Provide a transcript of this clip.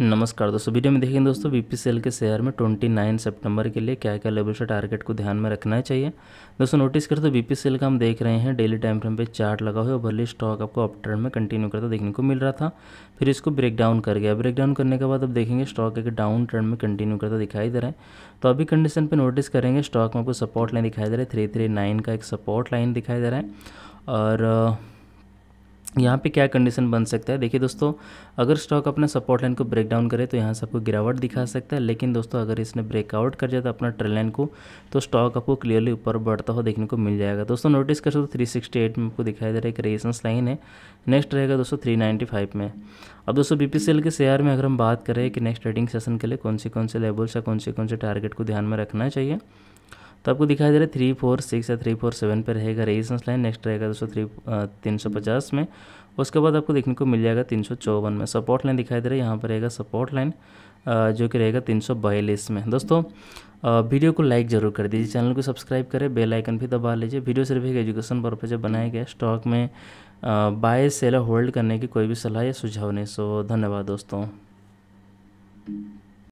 नमस्कार दोस्तों वीडियो में देखेंगे दोस्तों बीपीसीएल के शेयर में 29 सितंबर के लिए क्या क्या लेवल से टारगेट को ध्यान में रखना चाहिए दोस्तों नोटिस करते तो बीपीसीएल का हम देख रहे हैं डेली टाइम फ्रेम पे चार्ट लगा हुआ है भले स्टॉक आपको अप ट्रेंड में कंटिन्यू करता देखने को मिल रहा था फिर इसको ब्रेक डाउन कर गया ब्रेक डाउन करने के बाद अब देखेंगे स्टॉक एक डाउन ट्रेंड में कंटिन्यू करता दिखाई दे रहा है तो अभी कंडीशन पर नोटिस करेंगे स्टॉक में आपको सपोर्ट लाइन दिखाई दे रहा है थ्री का एक सपोर्ट लाइन दिखाई दे रहा है और यहाँ पे क्या कंडीशन बन सकता है देखिए दोस्तों अगर स्टॉक अपना सपोर्ट लाइन को ब्रेक डाउन करे तो यहाँ से आपको गिरावट दिखा सकता है लेकिन दोस्तों अगर इसने ब्रेकआउट कर जाता अपना ट्रेल लाइन को तो स्टॉक आपको क्लियरली ऊपर बढ़ता हुआ देखने को मिल जाएगा दोस्तों नोटिस कर सकते थ्री सिक्सटी एट में आपको दिखाई दे रहा है एक रेजेंस लाइन है नेक्स्ट रहेगा दोस्तों थ्री नाइन्टी फाइव में अब दोस्तों बी के शेयर में अगर हम बात करें कि नेक्स्ट ट्रेडिंग सेशन के लिए कौन से कौन से लेवल्स या कौन से कौन से टारगेट को ध्यान में रखना चाहिए तो आपको दिखाई दे रहा है थ्री फोर सिक्स या थ्री फोर सेवन पर रहेगा रेजिस्टेंस लाइन नेक्स्ट रहेगा दोस्तों थ्री तीन सौ पचास में उसके बाद आपको देखने को मिल जाएगा तीन सौ चौवन में सपोर्ट लाइन दिखाई दे रहा है यहाँ पर रहेगा सपोर्ट लाइन जो कि रहेगा तीन सौ बयालीस में दोस्तों वीडियो को लाइक जरूर कर दीजिए चैनल को सब्सक्राइब करें बेल आइकन भी दबा लीजिए वीडियो सिर्फ एक एजुकेशन पर्पज बनाया गया स्टॉक में बाय सेल होल्ड करने की कोई भी सलाह या सुझाव नहीं सो धन्यवाद दोस्तों